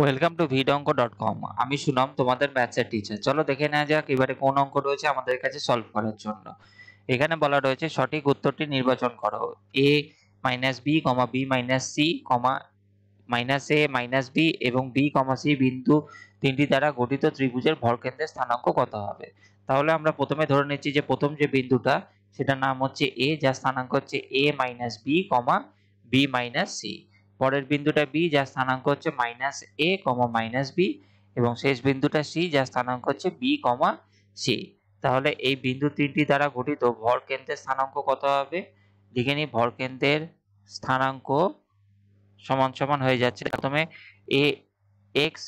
welcome to ভিড অঙ্ক dot com আমি সুনাম তোমাদের ম্যাথসের টিচার চলো দেখে নেওয়া যাক এবারে কোন অঙ্ক রয়েছে আমাদের কাছে সলভ করার জন্য এখানে বলা রয়েছে সঠিক উত্তরটি নির্বাচন করো A minus B comma B minus C comma minus A minus B এবং বি কমা সি বিন্দু তিনটি দ্বারা গঠিত ত্রিভুজের ভরকেন্দ্রের স্থানাঙ্ক কত হবে তাহলে আমরা প্রথমে ধরে নিচ্ছি যে প্রথম যে বিন্দুটা সেটার নাম হচ্ছে এ যার স্থানাঙ্ক হচ্ছে A minus B comma B minus C পরের বিন্দুটা বি যার স্থানাঙ্ক হচ্ছে minus A comma minus B এবং শেষ বিন্দুটা সি যার স্থানাঙ্ক হচ্ছে বি কমা সি তাহলে এই বিন্দু তিনটি দ্বারা গঠিত ভর কেন্দ্রের স্থানাঙ্ক কত হবে লিখে নিই ভর কেন্দ্রের স্থানাঙ্ক সমান সমান হয়ে যাচ্ছে প্রথমে এ এক্স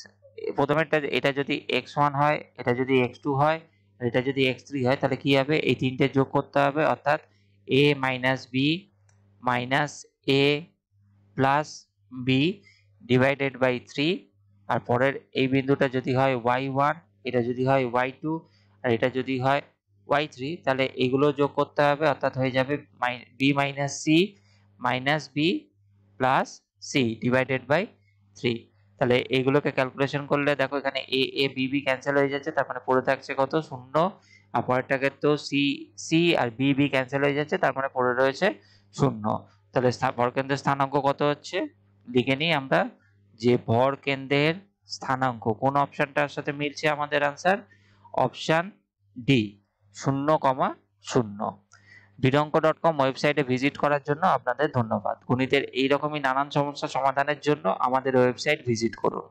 প্রথমে এটা যদি এক্স ওয়ান হয় এটা যদি এক্স টু হয় এটা যদি এক্স থ্রি হয় তাহলে কি হবে এই তিনটে যোগ করতে হবে অর্থাৎ A minus B minus A plus B divided by three আর পরের এই বিন্দুটা যদি হয় ওয়াই ওয়ান এটা যদি হয় ওয়াই টু আর এটা যদি হয় ওয়াই থ্রি তাহলে এগুলো যোগ করতে হবে অর্থাৎ হয়ে যাবে B minus C minus B plus C divided by three তাহলে এইগুলোকে ক্যালকুলেশন করলে দেখো এখানে A A B B cancel হয়ে যাচ্ছে তার মানে পড়ে থাকছে কত শূন্য আর পরেরটাকে তো সি সি আর বি বি ক্যান্সেল হয়ে যাচ্ছে তার মানে পড়ে রয়েছে শূন্য তাহলে বর্গকেন্দ্রের স্থানাঙ্ক কত হচ্ছে লিখে নিই আমরা যে ভর কেন্দ্রের স্থানাঙ্ক কোন অপশনটার সাথে মিলছে আমাদের আনসার অপশান ডি শূন্য কমা শূন্য বিরঙ্ক ডট কম ওয়েবসাইটে ভিজিট করার জন্য আপনাদের ধন্যবাদ গণিতের এইরকমই নানান সমস্যা সমাধানের জন্য আমাদের ওয়েবসাইট ভিজিট করুন